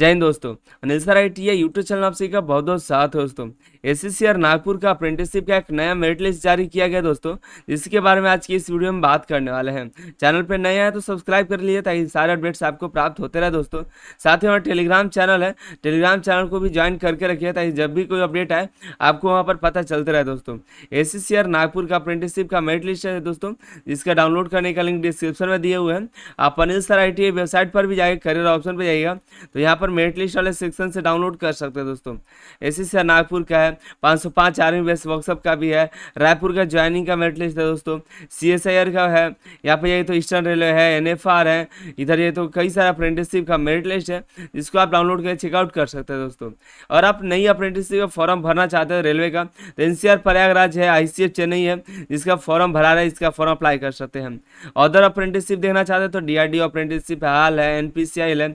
जय हिंद दोस्तों Anil sir I T YouTube channel आप सभी का बहुत बहुत साथ है दोस्तों एस सी नागपुर का अप्रेंटिसशिप का एक नया मेरिट लिस्ट जारी किया गया दोस्तों जिसके बारे में आज की इस वीडियो में बात करने वाले हैं चैनल पर नए हैं तो सब्सक्राइब कर लीजिए ताकि सारे अपडेट्स आपको प्राप्त होते रहे दोस्तों साथ ही हमारा टेलीग्राम चैनल है टेलीग्राम चैनल को भी ज्वाइन करके रखिए ताकि जब भी कोई अपडेट आए आपको वहाँ पर पता चलते रहे दोस्तों एस नागपुर का अप्रेंटिसशिप का मेरिट लिस्ट है दोस्तों जिसका डाउनलोड करने का लिंक डिस्क्रिप्शन में दिए हुए हैं आप अनिल सर आई वेबसाइट पर भी जाइए करियर ऑप्शन पर जाइएगा तो यहाँ पर पर मेरिट लिस्ट वाले सेक्शन से डाउनलोड कर सकते हैं दोस्तों इसी से नागपुर का है पाँच सौ पाँच आर्मी बेस वर्कशॉप का भी है रायपुर का ज्वाइनिंग का मेरिट लिस्ट है दोस्तों सी एस आई आर का है यहाँ पर ये तो ईस्टर्न रेलवे है एन एफ आर है इधर ये तो कई सारे अप्रेंटिसशिप का मेरिट लिस्ट है जिसको आप डाउनलोड कर चेकआउट कर सकते हैं दोस्तों और आप नई अप्रेंटिसशिप का फॉर्म भरना चाहते हैं रेलवे का तो एन प्रयागराज है आई चेन्नई है जिसका फॉर्म भरा रहा है इसका फॉर्म अप्लाई कर सकते हैं अदर अप्रेंटिसशिप देखना चाहते हैं तो डी आर डी अप्रेंटिसशिप हाल है एन पी सी आई है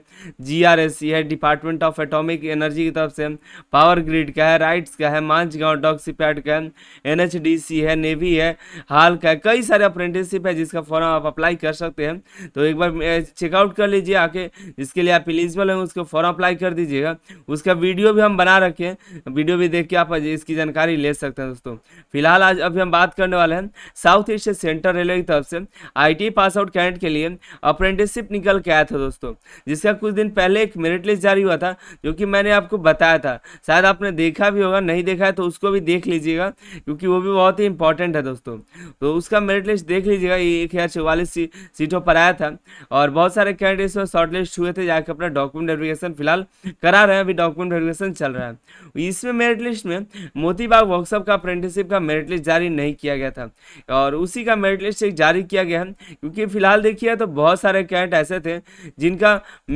जी आर एस सी है है डिपार्टमेंट ऑफ एटॉमिक एनर्जी की तरफ से पावर ग्रिड का है राइट्स का है मांझगांव डॉक्सीपैड का है एनएचडीसी है नेवी है हाल का है कई सारे अप्रेंटिसशिप है जिसका फॉर्म आप अप्लाई कर सकते हैं तो एक बार चेकआउट कर लीजिए आके जिसके लिए आप एलिजिबल हैं उसको फॉर्म अप्लाई कर दीजिएगा उसका वीडियो भी हम बना रखे हैं वीडियो भी देख के आप इसकी जानकारी ले सकते हैं दोस्तों फिलहाल आज अभी हम बात करने वाले हैं साउथ ईस्ट सेंट्रल रेलवे की तरफ से I e pass out candidate के लिए अप्रेंटिसशिप निकल के आया था दोस्तों जिसका कुछ दिन पहले एक मेरिट नोटिस जारी हुआ था जो कि मैंने आपको बताया था शायद आपने देखा भी होगा नहीं देखा है तो उसको भी देख लीजिएगा क्योंकि वो भी बहुत ही इंपॉर्टेंट है दोस्तों तो उसका मेरिट लिस्ट देख लीजिएगा ये एक हज़ार चौवालीस सीटों पर आया था और बहुत सारे कैंडिडेट्स में शॉर्ट लिस्ट हुए थे जाकर अपना डॉक्यूमेंट वेरिफिकेशन फिलहाल करा रहे हैं अभी डॉक्यूमेंट वेरिफिकेशन चल रहा है इसमें मेरिट लिस्ट में मोतीबाग वर्कशॉप का अप्रेंटिसिप का मेरिट लिस्ट जारी नहीं किया गया था और उसी का मेरिट लिस्ट एक जारी किया गया है क्योंकि फिलहाल देखिए तो बहुत सारे कैंडिडेट ऐसे थे जिनका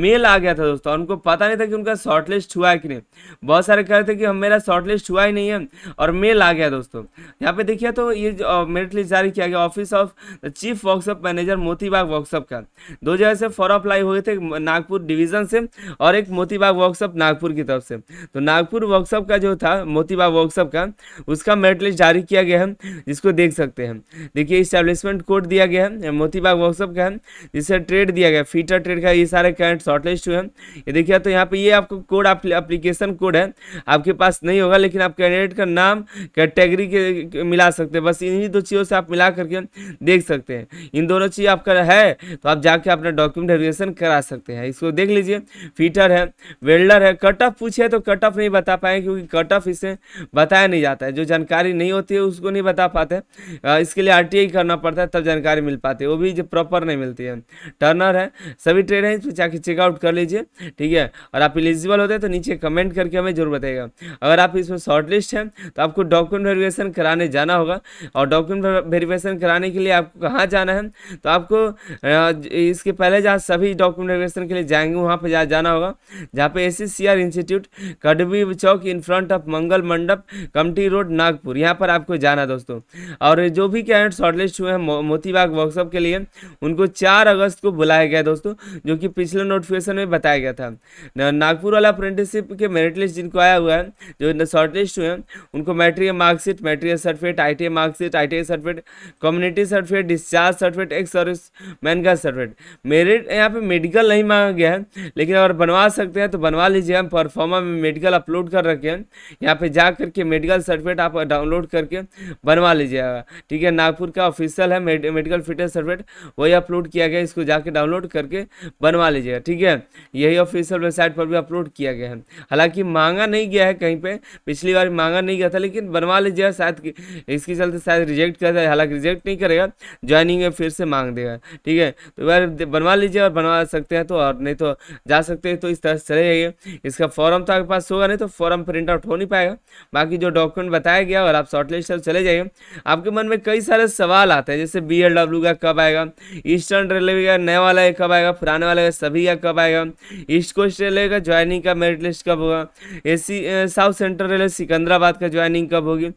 मेल आ गया था दोस्तों उनको उनको पता नहीं था कि उनका शॉर्ट लिस्ट हुआ है कि नहीं बहुत सारे कह रहे थे कि हम मेरा शॉर्ट लिस्ट हुआ ही नहीं है और मेल आ गया दोस्तों यहाँ पे देखिए तो ये मेरिट लिस्ट जारी किया गया office of chief workshop manager Motibagh workshop का दो जगह से फॉर अप्लाई हुए थे नागपुर डिवीजन से और एक मोतीबाग वर्कशॉप नागपुर की तरफ से तो नागपुर वर्कशॉप का जो था मोतीबाग वर्कशॉप का उसका मेरिट लिस्ट जारी किया गया है जिसको देख सकते हैं देखिए इस्टेब्लिशमेंट कोड दिया गया है मोतीबाग वर्कशॉप का है जिससे ट्रेड दिया गया फीटर ट्रेड का ये सारे कैंड शॉर्ट लिस्ट हुए हैं ये देखिए तो यहाँ पे ये आपको कोड अप्लीकेशन कोड है आपके पास नहीं होगा लेकिन आप कैंडिडेट का नाम कैटेगरी के मिला सकते हैं बस इन्हीं दो चीज़ों से आप मिला करके देख सकते हैं इन दोनों चीज़ आपका है तो आप जाके अपना डॉक्यूमेंट वेरिफिकेशन करा सकते हैं इसको देख लीजिए फीटर है वेल्डर है कट ऑफ पूछे तो कट ऑफ नहीं बता पाए क्योंकि कट ऑफ इसे बताया नहीं जाता है जो जानकारी नहीं होती है उसको नहीं बता पाते इसके लिए आर करना पड़ता है तब जानकारी मिल पाती है वो भी जो प्रॉपर नहीं मिलती है टर्नर है सभी ट्रेन है इसमें जाके चेकआउट कर लीजिए ठीक है है और आप एलिजिबल होते हैं तो नीचे कमेंट करके हमें जरूर बताएगा अगर आप इसमें शॉर्ट लिस्ट हैं तो आपको डॉक्यूमेंट वेरिफिकेशन कराने जाना होगा और डॉक्यूमेंट वेरिफिकेशन कराने के लिए आपको कहाँ जाना है तो आपको इसके पहले जहाँ सभी डॉक्यूमेंट वेरिफिकेशन के लिए जाएंगे वहाँ पर जाना होगा जहाँ पर S institute Kadbi Chowk in front of Mangal Mandap Kamptee road Nagpur यहाँ पर आपको जाना दोस्तों और जो भी कैंडिडेट शॉर्टलिस्ट हुए हैं मोतीबाग वर्कशॉप के लिए उनको चार अगस्त को बुलाया गया दोस्तों जो कि पिछले नोटिफिकेशन में बताया गया था नागपुर वाला अप्रेंटिसिप के मेरिट लिस्ट जिनको आया हुआ है जो शॉर्ट लिस्ट हुए हैं उनको matric marksheet matric certificate I marksheet I certificate community certificate discharge certificate ex service man का सर्टिफिकेट मेरिट यहाँ पे मेडिकल नहीं मांगा गया है लेकिन अगर बनवा सकते हैं तो बनवा लीजिए हम परफॉर्मा में मेडिकल अपलोड कर रखे हैं यहाँ पे जा करके मेडिकल सर्टिफिकेट आप डाउनलोड करके बनवा लीजिएगा ठीक है नागपुर का ऑफिसियल है मेडिकल फिटनेस सर्टिफिकेट वही अपलोड किया गया इसको जाके डाउनलोड करके बनवा लीजिएगा ठीक है यही ऑफिसियल ऑफिशियल वेबसाइट पर भी अपलोड किया गया है हालांकि मांगा नहीं गया है कहीं पे पिछली बार मांगा नहीं गया था लेकिन बनवा लीजिएगा शायद इसके चलते शायद रिजेक्ट किया जाए हालांकि रिजेक्ट नहीं करेगा ज्वाइनिंग में फिर से मांग देगा ठीक है तो बार बनवा लीजिए और बनवा सकते हैं तो और नहीं तो जा सकते हैं तो इस तरह से चले जाइए इसका फॉर्म तो आपके पास होगा नहीं तो फॉर्म प्रिंट आउट हो नहीं पाएगा बाकी जो डॉक्यूमेंट बताया गया और आप शॉर्टलिस्ट पर तो चले जाइए आपके मन में कई सारे सवाल आते हैं जैसे बी का कब आएगा ईस्टर्न रेलवे का नया वाला कब आएगा पुराने वाला सभी का कब आएगा ईस्ट को वेस्ट रेलवे का ज्वाइनिंग का मेरिट लिस्ट कब होगा ए साउथ सेंट्रल रेलवे सिकंदराबाद का ज्वाइनिंग कब होगी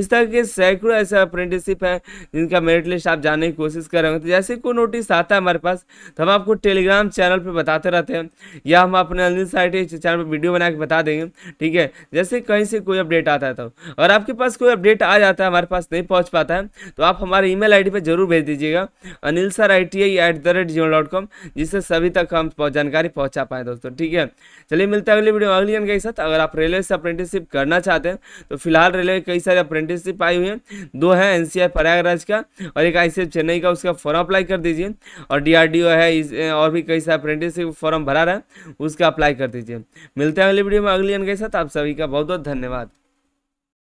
इस तरह के सैकड़ों ऐसे अप्रेंटिसिप हैं जिनका मेरिट लिस्ट आप जानने की कोशिश कर रहे होंगे तो जैसे कोई नोटिस आता है हमारे पास तो हम आपको टेलीग्राम चैनल पर बताते रहते हैं या हम अपने अनिल साइट चैनल पर वीडियो बना के बता देंगे ठीक है जैसे कहीं से कोई अपडेट आता है तो अगर आपके पास कोई अपडेट आ जाता है हमारे पास नहीं पहुँच पाता है तो आप हमारे ई मेल पर जरूर भेज दीजिएगा Anil sir I T I at the rate Jio dot com जिससे सभी तक हम जानकारी पहुँचा पाए दोस्तों ठीक है चलिए मिलता है अगले वीडियो में अगली जानकारी के साथ अगर आप रेलवे से अप्रेंटिसशिप करना चाहते हैं तो फिलहाल रेलवे कई सारे अप्रेंटिसशिप आई हुई हैं दो हैं एन प्रयागराज का और एक आई चेन्नई का उसका फॉर्म अप्लाई कर दीजिए और डी है और भी कई सारे अप्रेंटिसशिप फॉर्म भरा रहा है उसका अप्लाई कर दीजिए मिलते हैं अगले वीडियो में अगली जानकारी के साथ आप सभी का बहुत बहुत धन्यवाद